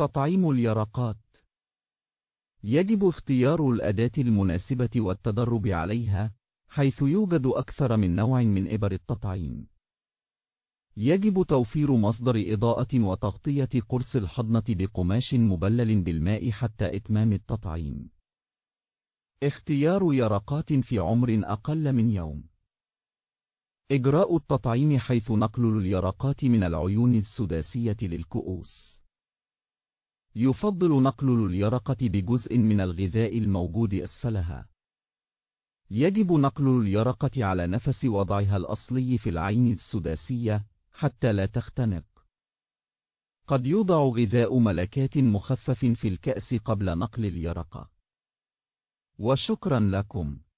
تطعيم اليرقات يجب اختيار الأداة المناسبة والتدرب عليها حيث يوجد أكثر من نوع من إبر التطعيم يجب توفير مصدر إضاءة وتغطية قرص الحضنة بقماش مبلل بالماء حتى إتمام التطعيم اختيار يرقات في عمر أقل من يوم إجراء التطعيم حيث نقل اليرقات من العيون السداسية للكؤوس يفضل نقل اليرقة بجزء من الغذاء الموجود أسفلها. يجب نقل اليرقة على نفس وضعها الأصلي في العين السداسية حتى لا تختنق. قد يوضع غذاء ملكات مخفف في الكأس قبل نقل اليرقة. وشكرا لكم.